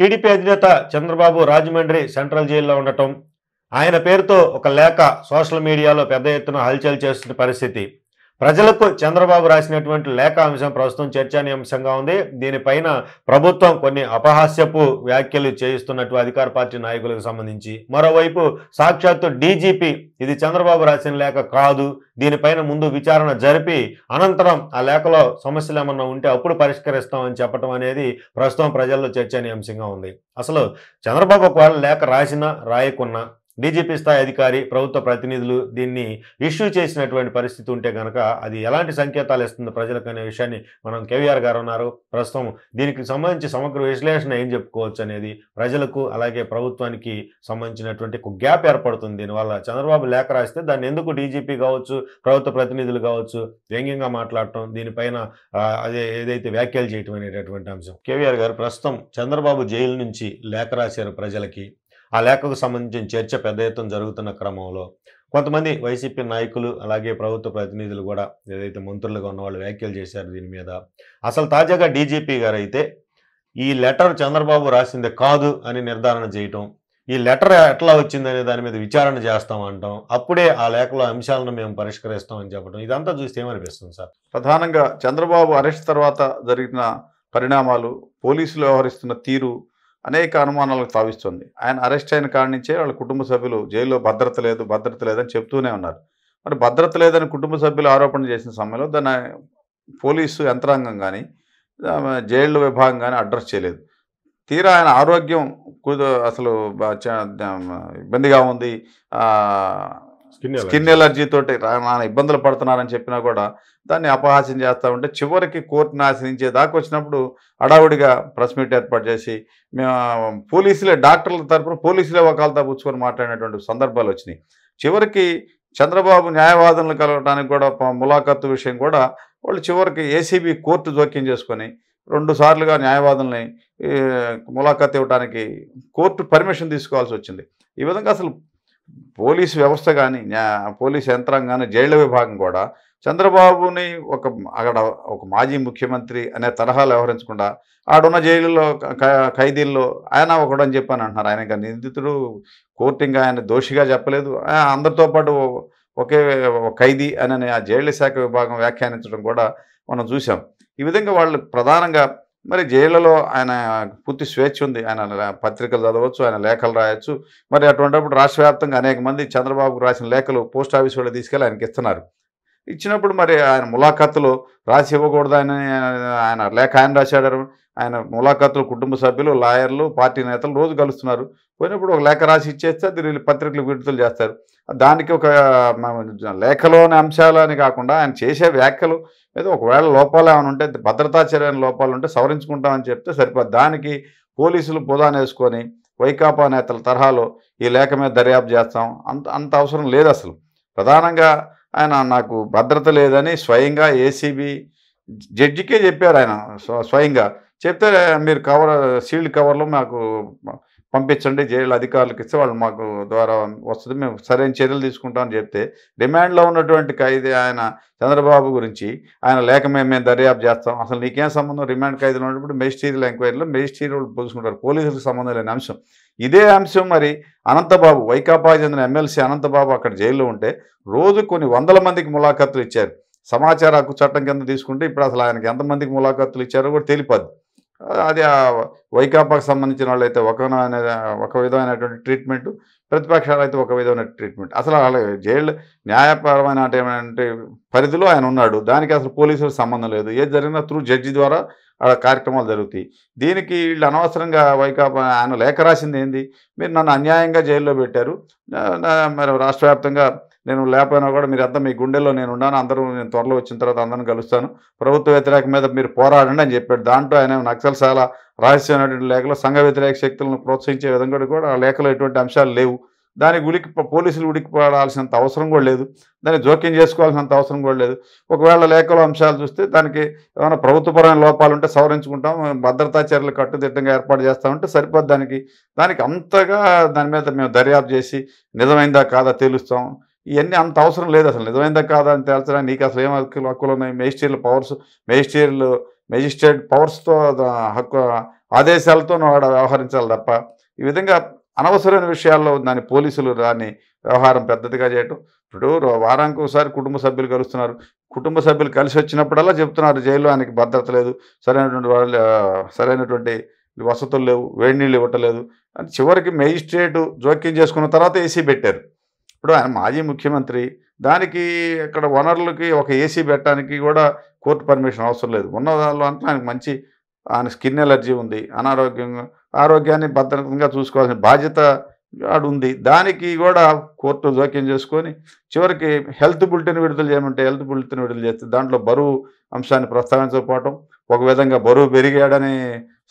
TDP అధినేత Chandrababu Rajahmundry central జైల్లో ఉండటం ఆయన పేరుతో ఒక లేఖ సోషల్ మీడియాలో పెద్ద ఎత్తున హల్చల్ చేస్తున్న పరిస్థితి ప్రజలకు చంద్రబాబు రాసినటువంటి లేఖ అంశం ప్రస్తుతం చర్చనీయాంశంగా ఉంది దీనిపైన ప్రభుత్వం కొన్ని అపహాస్యపు వ్యాఖ్యలు చేయిస్తున్నట్టు అధికార పార్టీ నాయకులకు సంబంధించి మరోవైపు సాక్షాత్తు డీజీపీ ఇది చంద్రబాబు రాసిన లేఖ కాదు దీనిపైన ముందు విచారణ జరిపి అనంతరం ఆ లేఖలో సమస్యలు ఏమన్నా ఉంటే అప్పుడు పరిష్కరిస్తామని చెప్పడం అనేది ప్రస్తుతం ప్రజల్లో చర్చనీయాంశంగా ఉంది అసలు చంద్రబాబు ఒకవేళ లేఖ రాసినా రాయకున్నా డీజీపీ స్థాయి అధికారి ప్రభుత్వ ప్రతినిధులు దీన్ని ఇష్యూ చేసినటువంటి పరిస్థితి ఉంటే కనుక అది ఎలాంటి సంకేతాలు ఇస్తుంది ప్రజలకు అనే విషయాన్ని మనం కేవీఆర్ గారు ఉన్నారు ప్రస్తుతం దీనికి సంబంధించి సమగ్ర విశ్లేషణ ఏం చెప్పుకోవచ్చు అనేది ప్రజలకు అలాగే ప్రభుత్వానికి సంబంధించినటువంటి ఒక గ్యాప్ ఏర్పడుతుంది దీనివల్ల చంద్రబాబు లేఖ రాస్తే దాన్ని ఎందుకు డీజీపీ కావచ్చు ప్రభుత్వ ప్రతినిధులు కావచ్చు వ్యంగ్యంగా మాట్లాడటం దీనిపైన అదే ఏదైతే వ్యాఖ్యలు చేయటం అనేటటువంటి అంశం కేవీఆర్ గారు ప్రస్తుతం చంద్రబాబు జైలు నుంచి లేఖ రాశారు ప్రజలకి ఆ లేఖకు సంబంధించిన చర్చ పెద్ద ఎత్తున జరుగుతున్న క్రమంలో కొంతమంది వైసీపీ నాయకులు అలాగే ప్రభుత్వ ప్రతినిధులు కూడా ఏదైతే మంత్రులుగా ఉన్న వాళ్ళు వ్యాఖ్యలు చేశారు దీని మీద అసలు తాజాగా డీజీపీ గారు అయితే ఈ లెటర్ చంద్రబాబు రాసింది కాదు అని నిర్ధారణ చేయటం ఈ లెటర్ ఎట్లా వచ్చిందనే దాని మీద విచారణ చేస్తామంటాం అప్పుడే ఆ లేఖలో అంశాలను మేము పరిష్కరిస్తామని చెప్పడం ఇదంతా చూస్తే ఏమనిపిస్తుంది సార్ ప్రధానంగా చంద్రబాబు అరెస్ట్ తర్వాత జరిగిన పరిణామాలు పోలీసులు వ్యవహరిస్తున్న తీరు అనేక అనుమానాలకు తావిస్తుంది ఆయన అరెస్ట్ అయిన కాడి నుంచే వాళ్ళ కుటుంబ సభ్యులు జైల్లో భద్రత లేదు భద్రత లేదని చెప్తూనే ఉన్నారు మరి భద్రత లేదని కుటుంబ సభ్యులు ఆరోపణ చేసిన సమయంలో దాన్ని పోలీసు యంత్రాంగం కానీ జైళ్ళ విభాగం కానీ అడ్రస్ చేయలేదు తీరా ఆయన ఆరోగ్యం అసలు ఇబ్బందిగా ఉంది స్కిన్ ఎలర్జీ తోటి నాన్న ఇబ్బందులు పడుతున్నారని చెప్పినా కూడా దాన్ని అపహాస్యం చేస్తూ ఉంటే చివరికి కోర్టును ఆశ్రయించే దాకా వచ్చినప్పుడు అడావుడిగా ప్రెస్ మీట్ ఏర్పాటు చేసి మేము పోలీసులే డాక్టర్ల తరపున పోలీసులే ఒకళ్ళతో పుచ్చుకొని మాట్లాడినటువంటి సందర్భాలు వచ్చినాయి చివరికి చంద్రబాబు న్యాయవాదులను కలవడానికి కూడా ములాఖత్తు విషయం కూడా వాళ్ళు చివరికి ఏసీబీ కోర్టు జోక్యం చేసుకొని రెండు సార్లుగా న్యాయవాదుల్ని ములాఖత్ ఇవ్వడానికి కోర్టు పర్మిషన్ తీసుకోవాల్సి వచ్చింది ఈ విధంగా అసలు పోలీసు వ్యవస్థ కానీ పోలీసు కానీ జైళ్ల విభాగం కూడా చంద్రబాబుని ఒక అక్కడ ఒక మాజీ ముఖ్యమంత్రి అనే తరహాలు వ్యవహరించకుండా ఆడున్న జైలులో ఖైదీల్లో ఆయన ఒకడని చెప్పాను అంటున్నారు ఆయన నిందితుడు కోర్టింగ్ ఆయన దోషిగా చెప్పలేదు అందరితో పాటు ఒకే ఖైదీ అని ఆ జైళ్ల శాఖ విభాగం వ్యాఖ్యానించడం కూడా మనం చూసాం ఈ విధంగా వాళ్ళు ప్రధానంగా మరి జైళ్ళలో ఆయన పూర్తి స్వేచ్ఛ ఉంది ఆయన పత్రికలు చదవచ్చు ఆయన లేఖలు రాయొచ్చు మరి అటువంటిప్పుడు రాష్ట్రవ్యాప్తంగా అనేక మంది చంద్రబాబుకు రాసిన లేఖలు పోస్ట్ ఆఫీస్ వాళ్ళు తీసుకెళ్ళి ఆయనకి ఇస్తున్నారు ఇచ్చినప్పుడు మరి ఆయన ములాఖాతులు రాసి ఇవ్వకూడదు ఆయన లేఖ ఆయన రాశాడారు ఆయన ములాఖాతులు కుటుంబ సభ్యులు లాయర్లు పార్టీ నేతలు రోజు కలుస్తున్నారు పోయినప్పుడు ఒక లేఖ రాసి ఇచ్చేస్తే అది వీళ్ళు పత్రికలు విడుదల చేస్తారు దానికి ఒక లేఖలోని అంశాలని కాకుండా ఆయన చేసే వ్యాఖ్యలు ఏదో ఒకవేళ లోపాలు ఏమైనా ఉంటే భద్రతా చర్యల లోపాలు ఉంటే సవరించుకుంటామని చెప్తే సరిపోదు దానికి పోలీసులు పొదానేసుకొని వైకాపా నేతల తరహాలో ఈ లేఖ మీద దర్యాప్తు చేస్తాం అంత అంత అవసరం లేదు అసలు ప్రధానంగా ఆయన నాకు భద్రత లేదని స్వయంగా ఏసీబీ జడ్జికే చెప్పారు ఆయన స్వయంగా చెప్తే మీరు కవర్ సీల్డ్ కవర్లో మాకు పంపించండి జైలు అధికారులకు ఇస్తే వాళ్ళు మాకు ద్వారా వస్తుంది మేము సరైన చర్యలు తీసుకుంటామని చెప్తే డిమాండ్లో ఉన్నటువంటి ఖైదీ ఆయన చంద్రబాబు గురించి ఆయన లేక మేము మేము దర్యాప్తు చేస్తాం అసలు నీకేం సంబంధం రిమాండ్ ఖైదీలో ఉన్నప్పుడు మెజిస్టీరియల్ ఎంక్వైరీలో మెజిస్ట్రీరియల్ పూసుకుంటారు పోలీసులకు సంబంధం లేని అంశం ఇదే అంశం మరి అనంతబాబు వైకాపా చెందిన ఎమ్మెల్సీ అనంతబాబు అక్కడ జైల్లో ఉంటే రోజు కొన్ని వందల మందికి ములాఖాతులు ఇచ్చారు సమాచార హక్కు చట్టం కింద తీసుకుంటే ఇప్పుడు అసలు ఆయనకి ఎంతమందికి ములాఖాతులు ఇచ్చారో కూడా తెలిపదు అది వైకాపాకు సంబంధించిన వాళ్ళు అయితే ఒక ఒక విధమైనటువంటి ట్రీట్మెంట్ ప్రతిపక్షాలు అయితే ఒక విధమైన ట్రీట్మెంట్ అసలు వాళ్ళ జైలు న్యాయపరమైన పరిధిలో ఆయన ఉన్నాడు దానికి అసలు పోలీసులకు సంబంధం లేదు ఏది జరిగినా త్రూ జడ్జి ద్వారా అక్కడ కార్యక్రమాలు జరుగుతాయి దీనికి వీళ్ళు అనవసరంగా వైకాపా ఆయన లేఖ రాసింది ఏంది మీరు నన్ను అన్యాయంగా జైల్లో పెట్టారు మరి రాష్ట్ర వ్యాప్తంగా నేను లేకపోయినా కూడా మీరంతా మీ గుండెల్లో నేను ఉన్నాను అందరూ నేను త్వరలో వచ్చిన తర్వాత అందరిని కలుస్తాను ప్రభుత్వ వ్యతిరేక మీద మీరు పోరాడండి అని చెప్పాడు దాంట్లో ఆయన నక్సల్ చాలా రహస్యమైనటువంటి లేఖలో సంఘ వ్యతిరేక శక్తులను ప్రోత్సహించే విధంగా కూడా ఆ లేఖలో ఎటువంటి అంశాలు లేవు దానికి ఉలికి పోలీసులు ఉడికిపడాల్సినంత అవసరం కూడా లేదు దాన్ని జోక్యం చేసుకోవాల్సినంత అవసరం కూడా లేదు ఒకవేళ లేఖలో అంశాలు చూస్తే దానికి ఏమైనా ప్రభుత్వపరమైన లోపాలు ఉంటే సవరించుకుంటాం భద్రతా చర్యలు కట్టుదిట్టంగా ఏర్పాటు చేస్తామంటే సరిపోద్ది దానికి దానికి అంతగా దాని మీద మేము దర్యాప్తు చేసి నిజమైందా కాదా తేలుస్తాం ఇవన్నీ అంత అవసరం లేదు అసలు నిజమైందా కాదా అని తేల్చడానికి నీకు అసలు ఏం హక్కులు హక్కులు ఉన్నాయి మేజిస్ట్రియల్ పవర్స్ మేజిస్ట్రియల్ మేజిస్ట్రేట్ పవర్స్తో హక్కు ఆదేశాలతో వాడు వ్యవహరించాలి తప్ప ఈ విధంగా అనవసరమైన విషయాల్లో దాని పోలీసులు దాన్ని వ్యవహారం పెద్దదిగా చేయటం ఇప్పుడు వారానికి ఒకసారి కుటుంబ సభ్యులు కలుస్తున్నారు కుటుంబ సభ్యులు కలిసి వచ్చినప్పుడల్లా చెప్తున్నారు జైల్లో ఆయనకి భద్రత లేదు సరైనటువంటి వాళ్ళు సరైనటువంటి వసతులు లేవు వేడి నీళ్ళు ఇవ్వటలేదు అని చివరికి మేజిస్ట్రేటు జోక్యం చేసుకున్న తర్వాత ఏసీ పెట్టారు ఇప్పుడు ఆయన మాజీ ముఖ్యమంత్రి దానికి ఇక్కడ వనరులకి ఒక ఏసీ పెట్టడానికి కూడా కోర్టు పర్మిషన్ అవసరం లేదు ఉన్న దానిలో అంటే ఆయనకు మంచి ఆయన స్కిన్ ఎలర్జీ ఉంది అనారోగ్యంగా ఆరోగ్యాన్ని భద్రతంగా చూసుకోవాల్సిన బాధ్యత అక్కడ ఉంది దానికి కూడా కోర్టు జోక్యం చేసుకొని చివరికి హెల్త్ బులెటిన్ విడుదల చేయమంటే హెల్త్ బులెటిన్ విడుదల చేస్తే దాంట్లో బరువు అంశాన్ని ప్రస్తావించకపోవటం ఒక విధంగా బరువు పెరిగాడని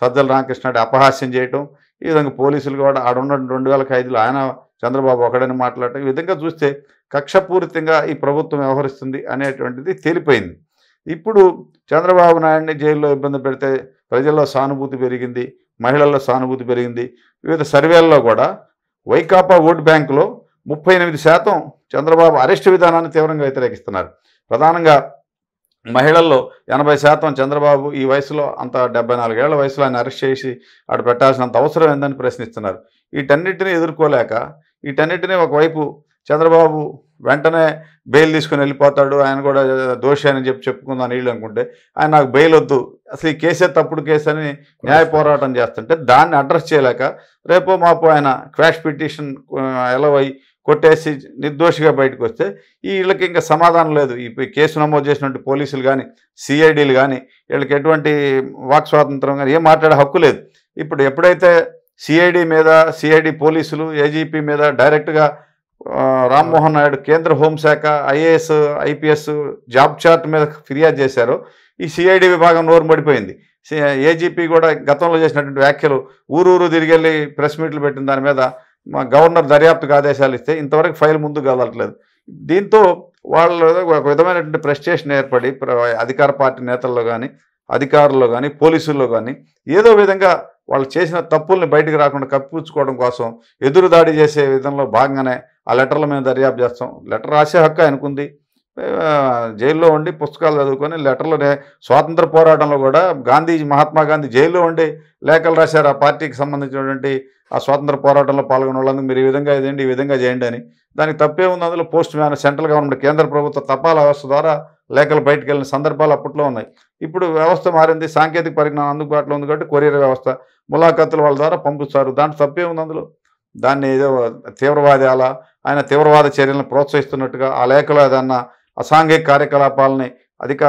సజ్జల రామకృష్ణ అపహాస్యం చేయటం ఈ విధంగా పోలీసులు కూడా ఆడున్న రెండు వేల ఖైదులు ఆయన చంద్రబాబు ఒకడని మాట్లాడటం ఈ విధంగా చూస్తే కక్షపూరితంగా ఈ ప్రభుత్వం వ్యవహరిస్తుంది అనేటువంటిది తేలిపోయింది ఇప్పుడు చంద్రబాబు నాయుడిని జైల్లో ఇబ్బంది పెడితే ప్రజల్లో సానుభూతి పెరిగింది మహిళల్లో సానుభూతి పెరిగింది వివిధ సర్వేల్లో కూడా వైకాపా ఓటు బ్యాంకులో ముప్పై ఎనిమిది శాతం చంద్రబాబు అరెస్ట్ విధానాన్ని తీవ్రంగా వ్యతిరేకిస్తున్నారు ప్రధానంగా మహిళల్లో ఎనభై శాతం చంద్రబాబు ఈ వయసులో అంత డెబ్బై నాలుగేళ్ల వయసులో ఆయన అరెస్ట్ చేసి అటు పెట్టాల్సినంత అవసరం ఏందని ప్రశ్నిస్తున్నారు వీటన్నిటిని ఎదుర్కోలేక వీటన్నిటినీ ఒకవైపు చంద్రబాబు వెంటనే బెయిల్ తీసుకుని వెళ్ళిపోతాడు ఆయన కూడా దోషి అని చెప్పి చెప్పుకుందా నీళ్ళు అనుకుంటే ఆయన నాకు బెయిల్ వద్దు అసలు ఈ కేసే తప్పుడు కేసు అని న్యాయ పోరాటం చేస్తుంటే దాన్ని అడ్రస్ చేయలేక రేపు మాపు ఆయన క్వాష్ పిటిషన్ ఎలవై కొట్టేసి నిర్దోషిగా బయటకు వస్తే వీళ్ళకి ఇంకా సమాధానం లేదు ఈ కేసు నమోదు చేసినటువంటి పోలీసులు కానీ సిఐడీలు కానీ వీళ్ళకి ఎటువంటి వాక్ స్వాతంత్రం కానీ ఏం మాట్లాడే హక్కు లేదు ఇప్పుడు ఎప్పుడైతే సిఐడి మీద సిఐడి పోలీసులు ఏజీపీ మీద డైరెక్ట్గా రామ్మోహన్ నాయుడు కేంద్ర హోంశాఖ ఐఏఎస్ ఐపీఎస్ జాబ్ చార్ట్ మీద ఫిర్యాదు చేశారు ఈ సిఐడి విభాగం నోరు పడిపోయింది ఏజీపీ కూడా గతంలో చేసినటువంటి వ్యాఖ్యలు ఊరూరు తిరిగి ప్రెస్ మీట్లు పెట్టిన దాని మీద మా గవర్నర్ దర్యాప్తుకు ఆదేశాలు ఇస్తే ఇంతవరకు ఫైల్ ముందుకు కదలట్లేదు దీంతో వాళ్ళ ఒక విధమైనటువంటి ప్రెస్టేషన్ ఏర్పడి అధికార పార్టీ నేతల్లో కానీ అధికారుల్లో కానీ పోలీసుల్లో కానీ ఏదో విధంగా వాళ్ళు చేసిన తప్పుల్ని బయటకు రాకుండా కప్పిపుచ్చుకోవడం కోసం ఎదురు దాడి చేసే విధంలో భాగంగానే ఆ లెటర్లు మేము దర్యాప్తు చేస్తాం లెటర్ రాసే హక్కు ఆయనకుంది జైల్లో ఉండి పుస్తకాలు చదువుకొని లెటర్లనే స్వాతంత్ర పోరాటంలో కూడా గాంధీజీ మహాత్మా గాంధీ జైల్లో ఉండి లేఖలు రాశారు ఆ పార్టీకి సంబంధించినటువంటి ఆ స్వాతంత్ర పోరాటంలో పాల్గొన్న వాళ్ళందరూ మీరు ఈ విధంగా చేయండి ఈ విధంగా చేయండి అని దానికి తప్పే ఉంది అందులో పోస్ట్ మ్యాన్ సెంట్రల్ గవర్నమెంట్ కేంద్ర ప్రభుత్వ తపాలా వ్యవస్థ ద్వారా లేఖలు బయటకు వెళ్ళిన సందర్భాలు అప్పట్లో ఉన్నాయి ఇప్పుడు వ్యవస్థ మారింది సాంకేతిక పరిజ్ఞానం అందుబాటులో ఉంది కాబట్టి కొరియర్ వ్యవస్థ ములాఖాతుల వాళ్ళ ద్వారా పంపిస్తారు దాంట్లో తప్పే ఉంది అందులో దాన్ని ఏదో తీవ్రవాది అలా ఆయన తీవ్రవాద చర్యలను ప్రోత్సహిస్తున్నట్టుగా ఆ లేఖలో ఏదన్నా అసాంఘిక కార్యకలాపాలని అధిక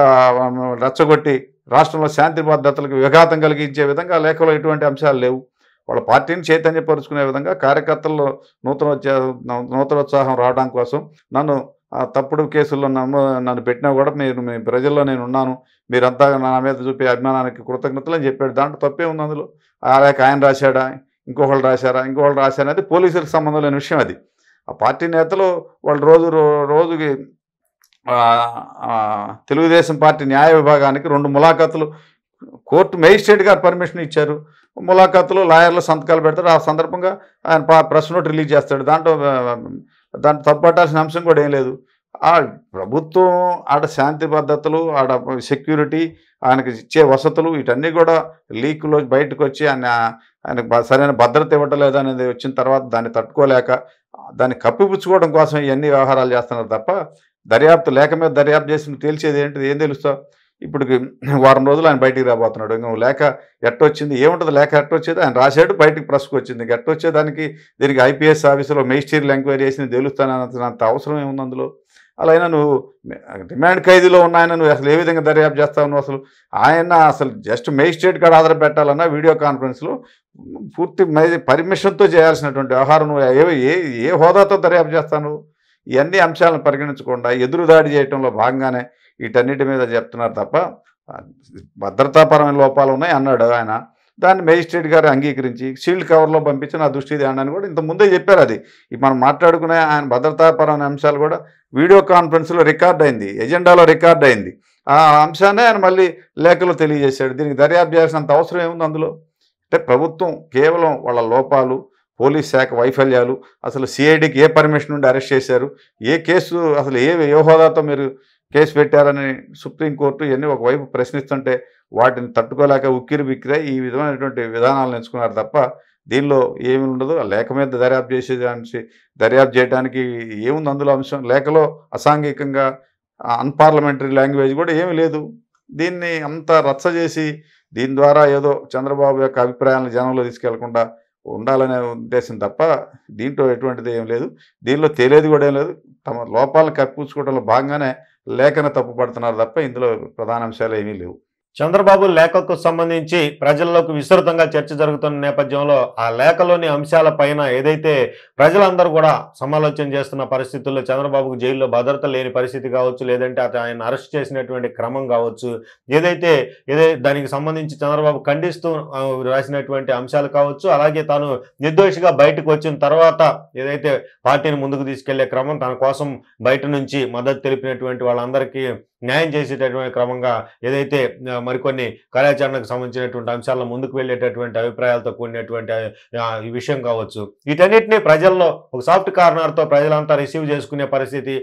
రెచ్చగొట్టి రాష్ట్రంలో శాంతి భద్రతలకు విఘాతం కలిగించే విధంగా లేఖలో ఎటువంటి అంశాలు లేవు వాళ్ళ పార్టీని చైతన్యపరుచుకునే విధంగా కార్యకర్తల్లో నూతన నూతనోత్సాహం రావడం కోసం నన్ను తప్పుడు కేసుల్లో నమ్మ నన్ను పెట్టినా కూడా మీరు మీ ప్రజల్లో నేను ఉన్నాను మీరంతా నా మీద చూపే అభిమానానికి కృతజ్ఞతలు అని చెప్పాడు దాంట్లో తప్పే ఉంది అందులో అలాగే ఆయన రాశాడా ఇంకొకళ్ళు రాశారా ఇంకొకళ్ళు రాశారా అది పోలీసులకు సంబంధం లేని విషయం అది ఆ పార్టీ నేతలు వాళ్ళు రోజు రోజుకి తెలుగుదేశం పార్టీ న్యాయ విభాగానికి రెండు ములాఖాతులు కోర్టు మేజిస్ట్రేట్ గారు పర్మిషన్ ఇచ్చారు ములాఖాతులు లాయర్లు సంతకాలు పెడతారు ఆ సందర్భంగా ఆయన ప్రెస్ నోట్ రిలీజ్ చేస్తాడు దాంట్లో దాన్ని తప్పట్టాల్సిన అంశం కూడా ఏం లేదు ఆ ప్రభుత్వం ఆడ శాంతి పద్ధతులు ఆడ సెక్యూరిటీ ఆయనకు ఇచ్చే వసతులు వీటన్నీ కూడా లీక్లో బయటకు వచ్చి ఆయన ఆయనకు సరైన భద్రత ఇవ్వటలేదు అనేది వచ్చిన తర్వాత దాన్ని తట్టుకోలేక దాన్ని కప్పిపుచ్చుకోవడం కోసం ఇవన్నీ వ్యవహారాలు చేస్తున్నారు తప్ప దర్యాప్తు లేక మీద దర్యాప్తు చేసి తేల్చేది ఏంటిది ఏం తెలుస్తావు ఇప్పుడు వారం రోజులు ఆయన బయటికి రాబోతున్నాడు ఇంకా ఎట్ట ఎట్టొచ్చింది ఏముంటుంది ఎట్ట ఎట్టొచ్చేది ఆయన రాశాడు బయటికి ప్రెస్కి వచ్చింది ఎట్టొచ్చేదానికి దీనికి ఐపీఎస్ ఆఫీసులో మెజిస్ట్రీలు ఎంక్వైరీ చేసి తేలుస్తానంత అవసరం ఏముంది అందులో అలా అయినా నువ్వు డిమాండ్ ఖైదీలో ఉన్నాయన నువ్వు అసలు ఏ విధంగా దర్యాప్తు చేస్తావు నువ్వు అసలు ఆయన అసలు జస్ట్ మేజిస్ట్రేట్ కాడ ఆధార పెట్టాలన్నా వీడియో కాన్ఫరెన్స్లో పూర్తి పర్మిషన్తో చేయాల్సినటువంటి వ్యవహారం నువ్వు ఏ ఏ హోదాతో దర్యాప్తు చేస్తావు ఇవన్నీ అంశాలను పరిగణించకుండా ఎదురుదాడి చేయడంలో భాగంగానే వీటన్నిటి మీద చెప్తున్నారు తప్ప భద్రతాపరమైన లోపాలు ఉన్నాయి అన్నాడు ఆయన దాన్ని మేజిస్ట్రేట్ గారు అంగీకరించి షీల్డ్ కవర్లో పంపించి నా దృష్టి తేండి కూడా ఇంత ముందే చెప్పారు అది మనం మాట్లాడుకునే ఆయన భద్రతాపరమైన అంశాలు కూడా వీడియో కాన్ఫరెన్స్లో రికార్డ్ అయింది ఎజెండాలో రికార్డ్ అయింది ఆ అంశాన్ని ఆయన మళ్ళీ లేఖలో తెలియజేశాడు దీనికి దర్యాప్తు చేయాల్సినంత అవసరం ఏముంది అందులో అంటే ప్రభుత్వం కేవలం వాళ్ళ లోపాలు పోలీస్ శాఖ వైఫల్యాలు అసలు సిఐడికి ఏ పర్మిషన్ నుండి అరెస్ట్ చేశారు ఏ కేసు అసలు ఏ ఏ మీరు కేసు పెట్టారని సుప్రీంకోర్టు ఇవన్నీ ఒకవైపు ప్రశ్నిస్తుంటే వాటిని తట్టుకోలేక ఉక్కిరి బిక్కిరే ఈ విధమైనటువంటి విధానాలను ఎంచుకున్నారు తప్ప దీనిలో ఏమి ఉండదు లేఖ మీద దర్యాప్తు చేసేదానికి దర్యాప్తు చేయడానికి ఏముంది అందులో అంశం లేఖలో అసాంఘికంగా అన్పార్లమెంటరీ లాంగ్వేజ్ కూడా ఏమీ లేదు దీన్ని అంత రచ్చ చేసి దీని ద్వారా ఏదో చంద్రబాబు యొక్క అభిప్రాయాలను జనంలో తీసుకెళ్లకుండా ఉండాలనే ఉద్దేశం తప్ప దీంట్లో ఎటువంటిది ఏం లేదు దీనిలో తెలియదు కూడా ఏం లేదు తమ లోపాలను కప్పించుకోవడంలో భాగంగానే లేఖన తప్పుపడుతున్నారు తప్ప ఇందులో ప్రధాన అంశాలు ఏమీ లేవు చంద్రబాబు లేఖకు సంబంధించి ప్రజల్లోకి విస్తృతంగా చర్చ జరుగుతున్న నేపథ్యంలో ఆ లేఖలోని అంశాల పైన ఏదైతే ప్రజలందరూ కూడా సమాలోచన చేస్తున్న పరిస్థితుల్లో చంద్రబాబుకు జైల్లో భద్రత లేని పరిస్థితి కావచ్చు లేదంటే ఆయన అరెస్ట్ చేసినటువంటి క్రమం కావచ్చు ఏదైతే ఏదై దానికి సంబంధించి చంద్రబాబు ఖండిస్తూ రాసినటువంటి అంశాలు కావచ్చు అలాగే తాను నిర్దోషిగా బయటకు వచ్చిన తర్వాత ఏదైతే పార్టీని ముందుకు తీసుకెళ్లే క్రమం తన కోసం బయట నుంచి మద్దతు తెలిపినటువంటి వాళ్ళందరికీ న్యాయం చేసేటటువంటి క్రమంగా ఏదైతే మరికొన్ని కార్యాచరణకు సంబంధించినటువంటి అంశాలను ముందుకు వెళ్ళేటటువంటి అభిప్రాయాలతో కూడినటువంటి ఈ విషయం కావచ్చు వీటన్నిటినీ ప్రజల్లో ఒక సాఫ్ట్ కార్నర్తో ప్రజలంతా రిసీవ్ చేసుకునే పరిస్థితి